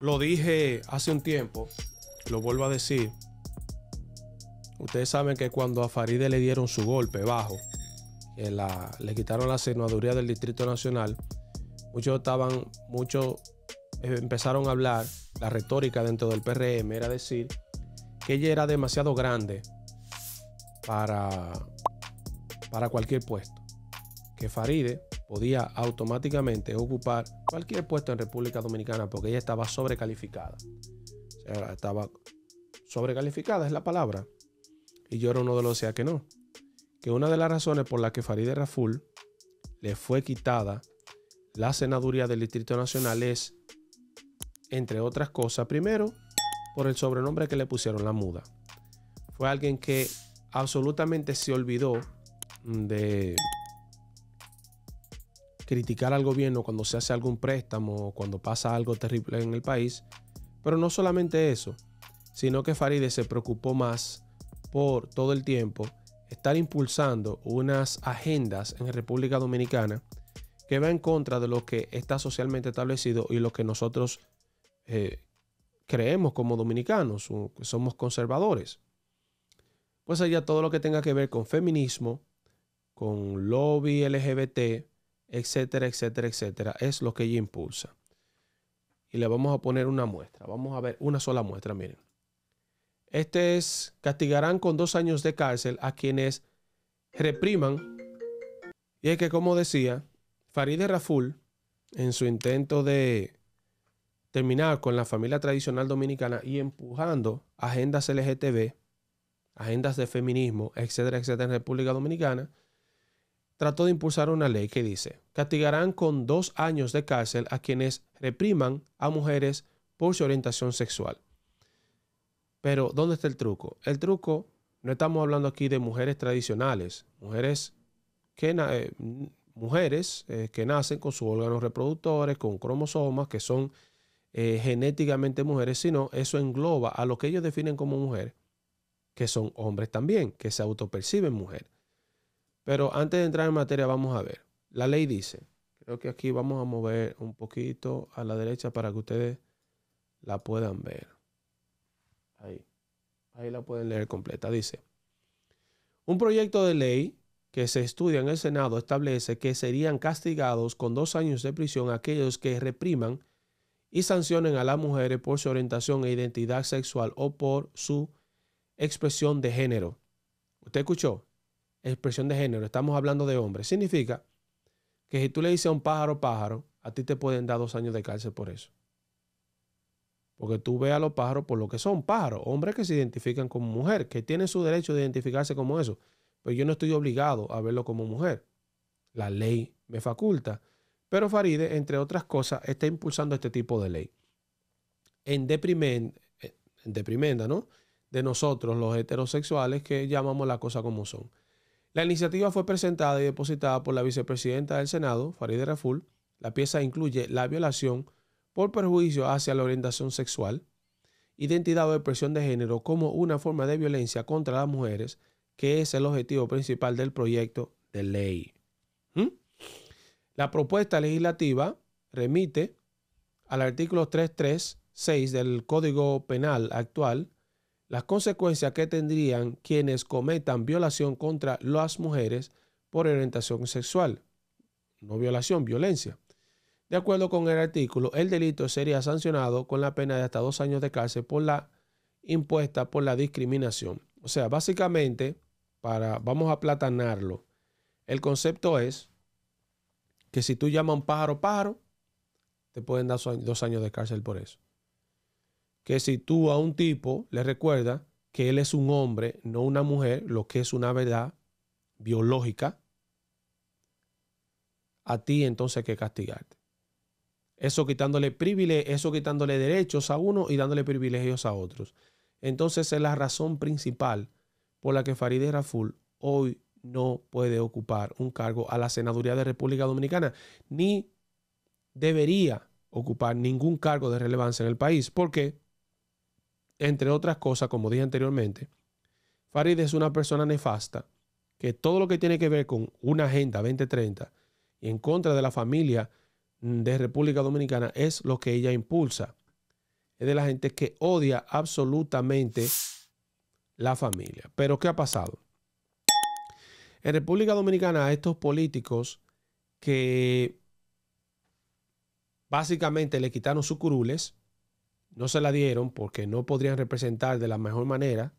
Lo dije hace un tiempo, lo vuelvo a decir. Ustedes saben que cuando a Faride le dieron su golpe bajo, la, le quitaron la senaduría del Distrito Nacional, muchos estaban, muchos eh, empezaron a hablar, la retórica dentro del PRM era decir que ella era demasiado grande para, para cualquier puesto. Que Faride podía automáticamente ocupar cualquier puesto en República Dominicana porque ella estaba sobrecalificada. O sea, estaba sobrecalificada, es la palabra. Y yo era uno de los que no. Que una de las razones por las que Farideh Raful le fue quitada la senaduría del Distrito Nacional es, entre otras cosas, primero, por el sobrenombre que le pusieron la muda. Fue alguien que absolutamente se olvidó de criticar al gobierno cuando se hace algún préstamo o cuando pasa algo terrible en el país, pero no solamente eso, sino que Farideh se preocupó más por todo el tiempo estar impulsando unas agendas en República Dominicana que va en contra de lo que está socialmente establecido y lo que nosotros eh, creemos como dominicanos, somos conservadores. Pues allá todo lo que tenga que ver con feminismo, con lobby LGBT, etcétera, etcétera, etcétera, es lo que ella impulsa. Y le vamos a poner una muestra. Vamos a ver una sola muestra, miren. Este es, castigarán con dos años de cárcel a quienes repriman. Y es que, como decía, Farideh Raful, en su intento de terminar con la familia tradicional dominicana y empujando agendas LGTB, agendas de feminismo, etcétera, etcétera, en República Dominicana, trató de impulsar una ley que dice, castigarán con dos años de cárcel a quienes repriman a mujeres por su orientación sexual. Pero, ¿dónde está el truco? El truco, no estamos hablando aquí de mujeres tradicionales, mujeres que, eh, mujeres, eh, que nacen con sus órganos reproductores, con cromosomas, que son eh, genéticamente mujeres, sino eso engloba a lo que ellos definen como mujer, que son hombres también, que se autoperciben mujeres. Pero antes de entrar en materia, vamos a ver. La ley dice, creo que aquí vamos a mover un poquito a la derecha para que ustedes la puedan ver. Ahí. Ahí la pueden leer completa. Dice, un proyecto de ley que se estudia en el Senado establece que serían castigados con dos años de prisión aquellos que repriman y sancionen a las mujeres por su orientación e identidad sexual o por su expresión de género. ¿Usted escuchó? expresión de género, estamos hablando de hombres. Significa que si tú le dices a un pájaro pájaro, a ti te pueden dar dos años de cárcel por eso. Porque tú ves a los pájaros por lo que son pájaros, hombres que se identifican como mujer, que tienen su derecho de identificarse como eso. Pero yo no estoy obligado a verlo como mujer. La ley me faculta. Pero Faride, entre otras cosas, está impulsando este tipo de ley. En, deprimen, en deprimenda, ¿no? De nosotros, los heterosexuales, que llamamos la cosa como son. La iniciativa fue presentada y depositada por la vicepresidenta del Senado, Farideh Raful. La pieza incluye la violación por perjuicio hacia la orientación sexual, identidad o expresión de género como una forma de violencia contra las mujeres, que es el objetivo principal del proyecto de ley. ¿Mm? La propuesta legislativa remite al artículo 336 del Código Penal actual las consecuencias que tendrían quienes cometan violación contra las mujeres por orientación sexual. No violación, violencia. De acuerdo con el artículo, el delito sería sancionado con la pena de hasta dos años de cárcel por la impuesta por la discriminación. O sea, básicamente, para, vamos a platanarlo. El concepto es que si tú llamas a un pájaro pájaro, te pueden dar dos años de cárcel por eso que si tú a un tipo le recuerdas que él es un hombre, no una mujer, lo que es una verdad biológica, a ti entonces hay que castigarte. Eso quitándole privilegios, eso quitándole derechos a uno y dándole privilegios a otros. Entonces es la razón principal por la que Farideh Raful hoy no puede ocupar un cargo a la senaduría de República Dominicana, ni debería ocupar ningún cargo de relevancia en el país. ¿Por qué? Entre otras cosas, como dije anteriormente, Farid es una persona nefasta que todo lo que tiene que ver con una agenda 2030 y en contra de la familia mm, de República Dominicana es lo que ella impulsa. Es de la gente que odia absolutamente la familia. Pero ¿qué ha pasado? En República Dominicana, a estos políticos que básicamente le quitaron sus curules, no se la dieron porque no podrían representar de la mejor manera,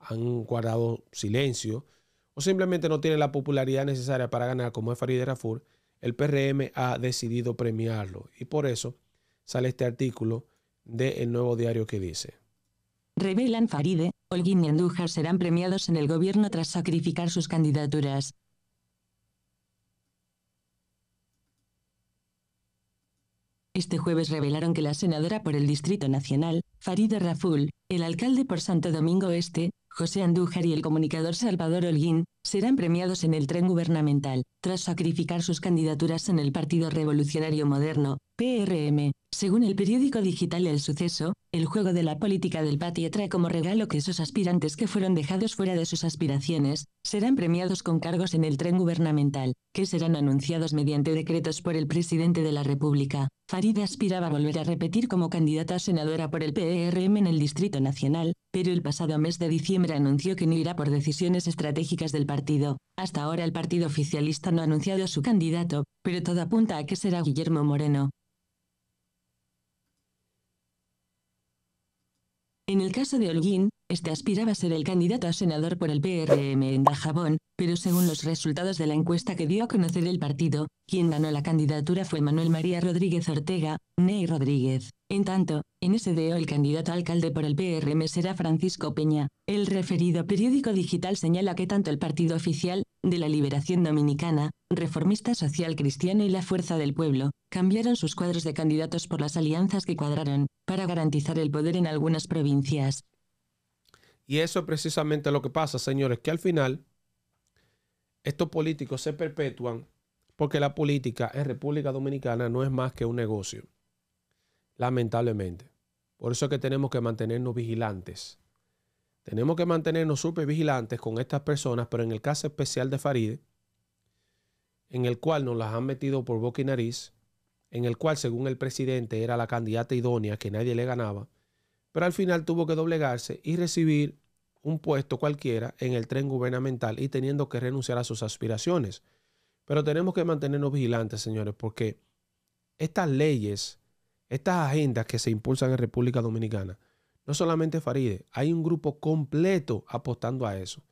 han guardado silencio o simplemente no tienen la popularidad necesaria para ganar como es Farideh Rafur, el PRM ha decidido premiarlo y por eso sale este artículo del nuevo diario que dice. Revelan Faride, Holguín y Andújar serán premiados en el gobierno tras sacrificar sus candidaturas. Este jueves revelaron que la senadora por el Distrito Nacional, Farida Raful, el alcalde por Santo Domingo Este, José Andújar y el comunicador Salvador Holguín, serán premiados en el tren gubernamental, tras sacrificar sus candidaturas en el Partido Revolucionario Moderno, PRM, según el periódico digital El Suceso, el juego de la política del patio trae como regalo que esos aspirantes que fueron dejados fuera de sus aspiraciones, serán premiados con cargos en el tren gubernamental, que serán anunciados mediante decretos por el presidente de la República. Farida aspiraba a volver a repetir como candidata a senadora por el PRM en el Distrito Nacional, pero el pasado mes de diciembre anunció que no irá por decisiones estratégicas del partido. Hasta ahora el partido oficialista no ha anunciado a su candidato, pero todo apunta a que será Guillermo Moreno. En el caso de Holguín, este aspiraba a ser el candidato a senador por el PRM en Dajabón, pero según los resultados de la encuesta que dio a conocer el partido, quien ganó la candidatura fue Manuel María Rodríguez Ortega, Ney Rodríguez. En tanto, en SDO el candidato a alcalde por el PRM será Francisco Peña. El referido periódico digital señala que tanto el Partido Oficial, de la Liberación Dominicana, Reformista Social Cristiano y la Fuerza del Pueblo, cambiaron sus cuadros de candidatos por las alianzas que cuadraron, para garantizar el poder en algunas provincias. Y eso es precisamente lo que pasa, señores, que al final estos políticos se perpetúan porque la política en República Dominicana no es más que un negocio, lamentablemente. Por eso es que tenemos que mantenernos vigilantes. Tenemos que mantenernos súper vigilantes con estas personas, pero en el caso especial de Faride, en el cual nos las han metido por boca y nariz, en el cual, según el presidente, era la candidata idónea que nadie le ganaba, pero al final tuvo que doblegarse y recibir un puesto cualquiera en el tren gubernamental y teniendo que renunciar a sus aspiraciones. Pero tenemos que mantenernos vigilantes, señores, porque estas leyes, estas agendas que se impulsan en República Dominicana, no solamente Faride, hay un grupo completo apostando a eso.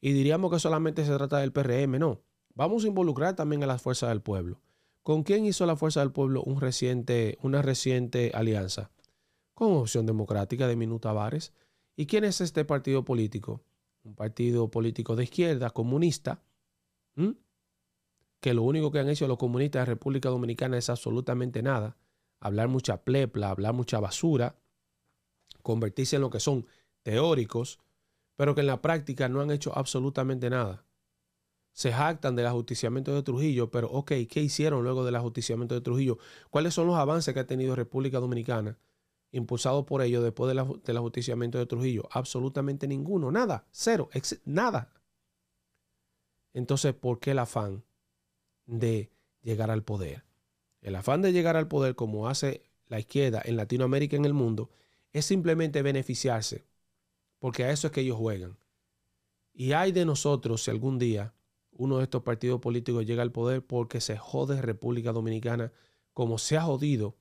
Y diríamos que solamente se trata del PRM, no. Vamos a involucrar también a las fuerzas del pueblo. ¿Con quién hizo la Fuerza del Pueblo una reciente alianza? Con Opción Democrática de Minuta Tavares. ¿Y quién es este partido político? Un partido político de izquierda, comunista, que lo único que han hecho los comunistas de República Dominicana es absolutamente nada. Hablar mucha plepla, hablar mucha basura, convertirse en lo que son teóricos, pero que en la práctica no han hecho absolutamente nada se jactan del ajusticiamiento de Trujillo, pero ok, ¿qué hicieron luego del ajusticiamiento de Trujillo? ¿Cuáles son los avances que ha tenido República Dominicana impulsado por ellos después del, del ajusticiamiento de Trujillo? Absolutamente ninguno, nada, cero, nada. Entonces, ¿por qué el afán de llegar al poder? El afán de llegar al poder, como hace la izquierda en Latinoamérica y en el mundo, es simplemente beneficiarse, porque a eso es que ellos juegan. Y hay de nosotros si algún día uno de estos partidos políticos llega al poder porque se jode República Dominicana como se ha jodido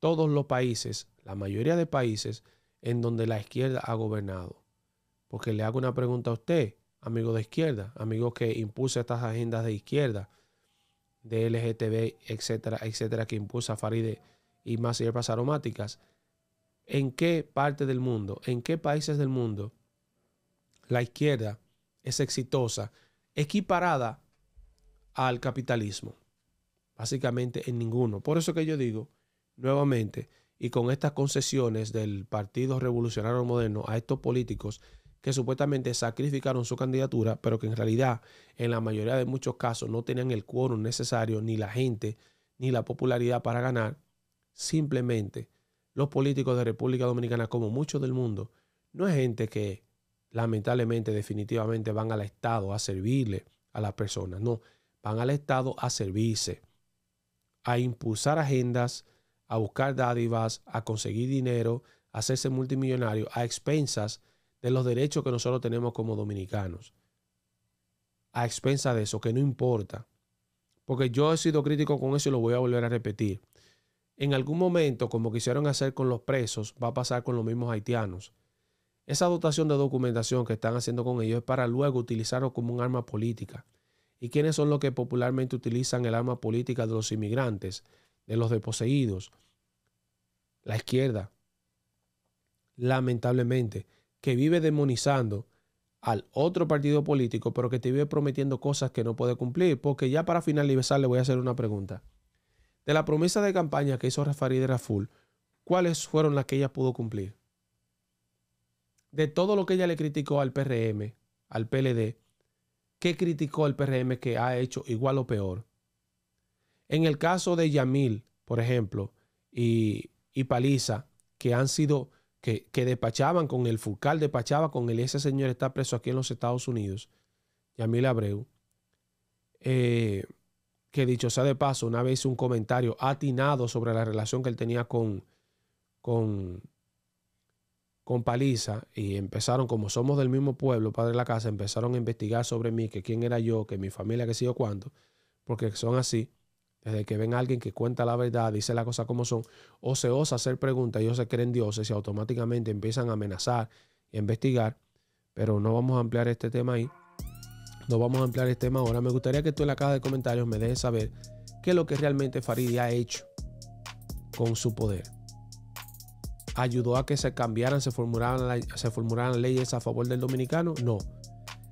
todos los países, la mayoría de países en donde la izquierda ha gobernado. Porque le hago una pregunta a usted, amigo de izquierda, amigo que impulsa estas agendas de izquierda, de LGTB, etcétera, etcétera, que impulsa Faride y más hierbas aromáticas. ¿En qué parte del mundo, en qué países del mundo la izquierda es exitosa equiparada al capitalismo. Básicamente en ninguno. Por eso que yo digo, nuevamente, y con estas concesiones del Partido Revolucionario Moderno a estos políticos que supuestamente sacrificaron su candidatura, pero que en realidad en la mayoría de muchos casos no tenían el quórum necesario, ni la gente, ni la popularidad para ganar, simplemente los políticos de República Dominicana, como muchos del mundo, no es gente que lamentablemente, definitivamente van al Estado a servirle a las personas. No, van al Estado a servirse, a impulsar agendas, a buscar dádivas, a conseguir dinero, a hacerse multimillonario a expensas de los derechos que nosotros tenemos como dominicanos. A expensas de eso, que no importa. Porque yo he sido crítico con eso y lo voy a volver a repetir. En algún momento, como quisieron hacer con los presos, va a pasar con los mismos haitianos. Esa dotación de documentación que están haciendo con ellos es para luego utilizarlo como un arma política. ¿Y quiénes son los que popularmente utilizan el arma política de los inmigrantes, de los deposeídos? La izquierda, lamentablemente, que vive demonizando al otro partido político, pero que te vive prometiendo cosas que no puede cumplir. Porque ya para finalizar le voy a hacer una pregunta. De la promesa de campaña que hizo Rafael de Raful, ¿cuáles fueron las que ella pudo cumplir? de todo lo que ella le criticó al PRM, al PLD, ¿qué criticó al PRM que ha hecho igual o peor? En el caso de Yamil, por ejemplo, y, y Paliza, que han sido, que, despachaban con el Fulcal, despachaba con el ese señor está preso aquí en los Estados Unidos, Yamil Abreu, eh, que dicho sea de paso, una vez un comentario atinado sobre la relación que él tenía con, con con paliza y empezaron, como somos del mismo pueblo, padre de la casa, empezaron a investigar sobre mí, que quién era yo, que mi familia, que sí o cuánto, porque son así. Desde que ven a alguien que cuenta la verdad, dice la cosa como son, o se osa hacer preguntas, ellos se creen dioses y automáticamente empiezan a amenazar y investigar. Pero no vamos a ampliar este tema ahí. No vamos a ampliar este tema ahora. Me gustaría que tú en la caja de comentarios me dejes saber qué es lo que realmente Farid ha hecho con su poder ayudó a que se cambiaran, se formularan, se leyes a favor del dominicano? No.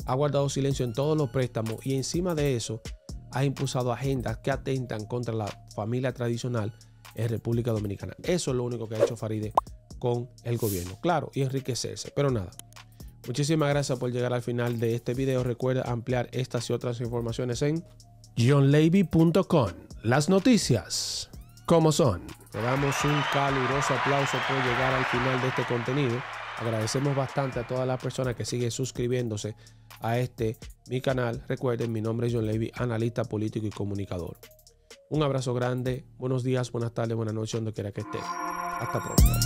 Ha guardado silencio en todos los préstamos y encima de eso ha impulsado agendas que atentan contra la familia tradicional en República Dominicana. Eso es lo único que ha hecho Faride con el gobierno. Claro, y enriquecerse, pero nada. Muchísimas gracias por llegar al final de este video. Recuerda ampliar estas y otras informaciones en johnlevy.com. Las noticias como son. Te damos un caluroso aplauso por llegar al final de este contenido. Agradecemos bastante a todas las personas que siguen suscribiéndose a este mi canal. Recuerden, mi nombre es John Levy, analista político y comunicador. Un abrazo grande, buenos días, buenas tardes, buenas noches, donde quiera que esté. Hasta pronto.